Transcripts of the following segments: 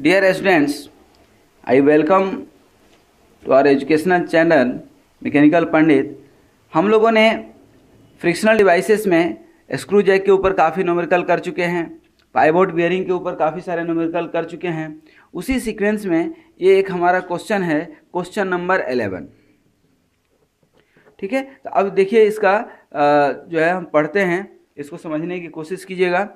dear students I welcome to our educational channel mechanical Pandit हम लोगों ने फ्रिक्शनल डिवाइसेस में स्क्रू जैक के ऊपर काफ़ी नोमरिकल कर चुके हैं पाइबोट बियरिंग के ऊपर काफ़ी सारे नोमरिकल कर चुके हैं उसी सीक्वेंस में ये एक हमारा क्वेश्चन है क्वेश्चन नंबर एलेवन ठीक है तो अब देखिए इसका जो है हम पढ़ते हैं इसको समझने की कोशिश कीजिएगा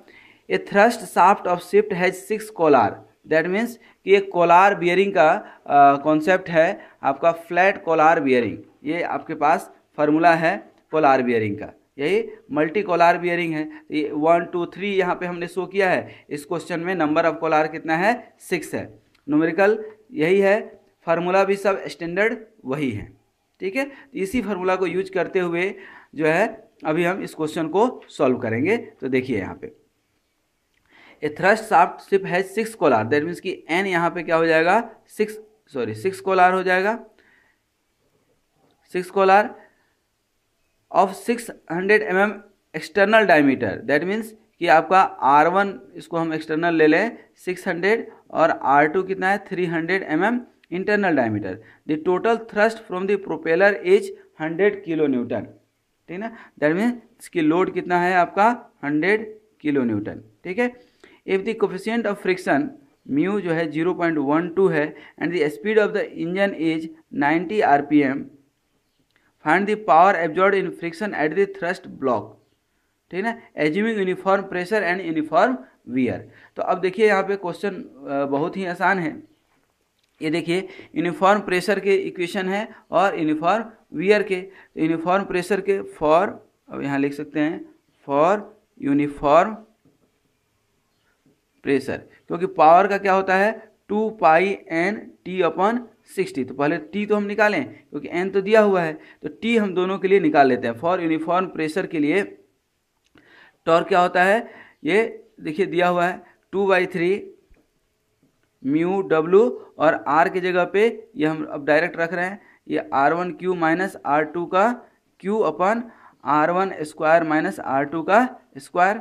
a thrust shaft of shift has six collar that means कि एक कोलार बियरिंग का कॉन्सेप्ट है आपका फ्लैट कोलार बियरिंग ये आपके पास फार्मूला है कोलार बियरिंग का यही मल्टी कोलार बियरिंग है ये वन टू थ्री यहाँ पे हमने शो किया है इस क्वेश्चन में नंबर ऑफ कोलार कितना है सिक्स है नोमरिकल यही है फार्मूला भी सब स्टैंडर्ड वही है ठीक है तो इसी फार्मूला को यूज करते हुए जो है अभी हम इस क्वेश्चन को सॉल्व करेंगे तो देखिए यहाँ पर a thrust shaft ship has six collar that means कि एन यहाँ पे क्या हो जाएगा सिक्स सॉरी सिक्स कोलार हो जाएगा six collar of six hundred m m external diameter that means कि आपका आर वन इसको हम एक्सटर्नल ले लें सिक्स हंड्रेड और आर टू कितना है three hundred m m internal diameter the total thrust from the propeller is hundred kilo newton ठीक ना दैट मीन्स कि लोड कितना है आपका हंड्रेड किलो न्यूटन ठीक है if the coefficient of friction mu जो है 0.12 है and the speed of the engine is 90 m find the power absorbed in friction at the thrust block ठीक है ना assuming uniform pressure and uniform wear तो अब देखिए यहाँ पे क्वेश्चन बहुत ही आसान है ये देखिए यूनिफॉर्म प्रेशर के इक्वेशन है और यूनिफॉर्म वियर के यूनिफॉर्म तो प्रेशर के फॉर अब यहाँ लिख सकते हैं फॉर यूनिफॉर्म प्रेशर क्योंकि पावर का क्या होता है two pi N T upon sixty तो पहले टी तो हम निकालें क्योंकि एन तो दिया हुआ है तो टी हम दोनों के लिए निकाल लेते हैं फॉर यूनिफॉर्म प्रेशर के लिए टॉर्क क्या होता है ये देखिए दिया हुआ है two by three mu W और आर के जगह पे ये हम अब डायरेक्ट रख रहे हैं ये r one cube minus r two का cube upon r one square minus r two का स्क्वायर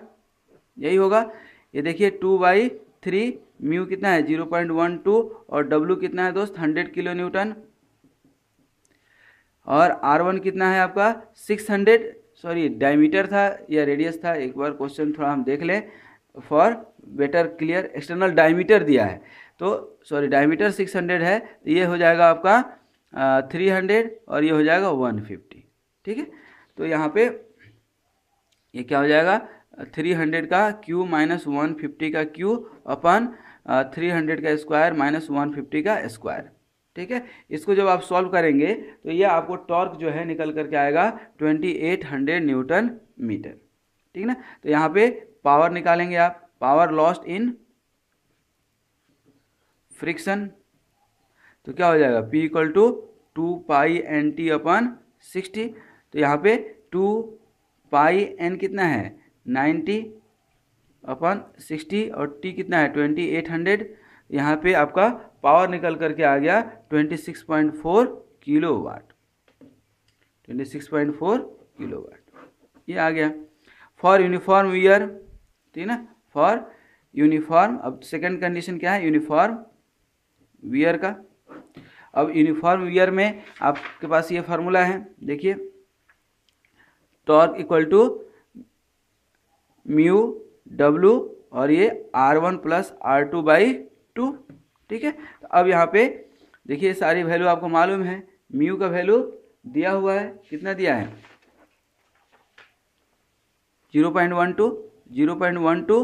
यही होगा ये देखिए टू बाई थ्री म्यू कितना है जीरो पॉइंट वन टू और डब्लू कितना है दोस्त हंड्रेड किलो न्यूटन और आर वन कितना है आपका सिक्स हंड्रेड सॉरी डायमीटर था या रेडियस था एक बार क्वेश्चन थोड़ा हम देख लें for better clear external diameter दिया है तो सॉरी डायमीटर सिक्स हंड्रेड है ये हो जाएगा आपका थ्री हंड्रेड और ये हो जाएगा वन फिफ्टी ठीक है तो यहाँ पे ये क्या हो जाएगा थ्री हंड्रेड का क्यू माइनस वन फिफ्टी का cube upon uh, three hundred का स्क्वायर माइनस वन फिफ्टी का स्क्वायर ठीक है इसको जब आप सॉल्व करेंगे तो ये आपको टॉर्क जो है निकल करके आएगा twenty eight hundred newton metre ठीक है ना तो यहाँ पे पावर निकालेंगे आप पावर लॉस्ट इन फ्रिक्शन तो क्या हो जाएगा P equal to two pi N T upon sixty तो यहाँ पे टू पाई एन कितना है नाइन्टी अपन सिक्सटी और टी कितना है ट्वेंटी एट हंड्रेड यहाँ पे आपका पावर निकल करके आ गया twenty six point four kilowatt twenty six point four kilowatt ये आ गया फॉर यूनिफॉर्म वीयर ठीक है ना फॉर यूनिफॉर्म अब सेकंड कंडीशन क्या है यूनिफॉर्म वियर का अब यूनिफॉर्म वियर में आपके पास ये फार्मूला है देखिए torque equal to mu W और ये r one plus r two by two ठीक है तो अब यहाँ पे देखिए सारी वैल्यू आपको मालूम है म्यू का वैल्यू दिया हुआ है कितना दिया है zero point one two zero point one two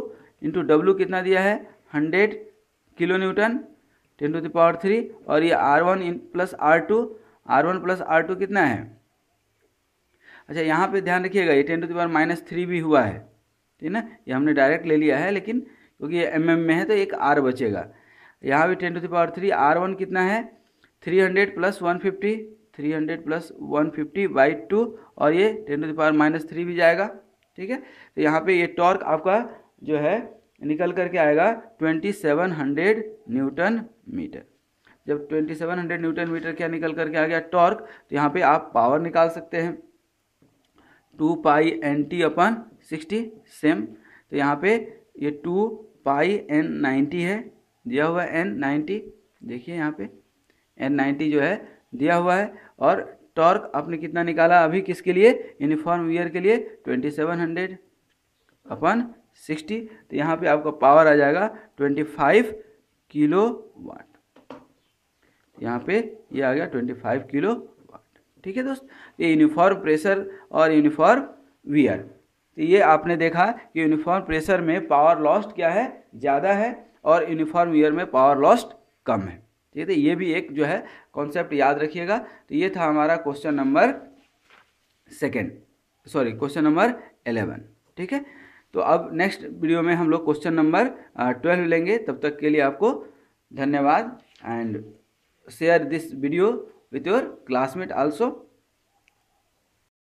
into W कितना दिया है hundred kilo newton ten to the power three और ये r one plus r two r one plus r two कितना है अच्छा यहाँ पे ध्यान रखिएगा ये ten to the power minus three भी हुआ है ठीक है ना ये हमने डायरेक्ट ले लिया है लेकिन क्योंकि एम एम में है तो एक आर बचेगा यहाँ भी ten to the power three r one कितना है three hundred plus one fifty three hundred plus one fifty by two और ये ten to the power minus three भी जाएगा ठीक है तो यहाँ पे ये टॉर्क आपका जो है निकल करके आएगा twenty seven hundred newton metre जब twenty seven hundred newton metre क्या निकल करके आ गया टॉर्क तो यहाँ पे आप पावर निकाल सकते हैं two pi N T upon sixty same तो यहाँ पे ये टू पाई एन नाइन्टी है दिया हुआ है एन नाइन्टी देखिए यहाँ पे एन नाइन्टी जो है दिया हुआ है और टॉर्क आपने कितना निकाला अभी किसके लिए यूनिफॉर्म वियर के लिए twenty seven hundred upon sixty तो यहाँ पे आपका पावर आ जाएगा ट्वेंटी फाइव किलो वाट तो यहाँ पे ये यह आ गया ट्वेंटी फाइव किलो वाट ठीक है दोस्त ये यूनिफॉर्म प्रेशर और यूनिफॉर्म वियर तो ये आपने देखा कि यूनिफॉर्म प्रेशर में पावर लॉस्ट क्या है ज़्यादा है और यूनिफॉर्म ईयर में पावर लॉस्ट कम है ठीक है तो ये भी एक जो है कॉन्सेप्ट याद रखिएगा तो ये था हमारा question number second sorry question number eleven ठीक है तो अब नेक्स्ट वीडियो में हम लोग क्वेश्चन नंबर ट्वेल्व लेंगे तब तक के लिए आपको धन्यवाद and share this video with your classmate also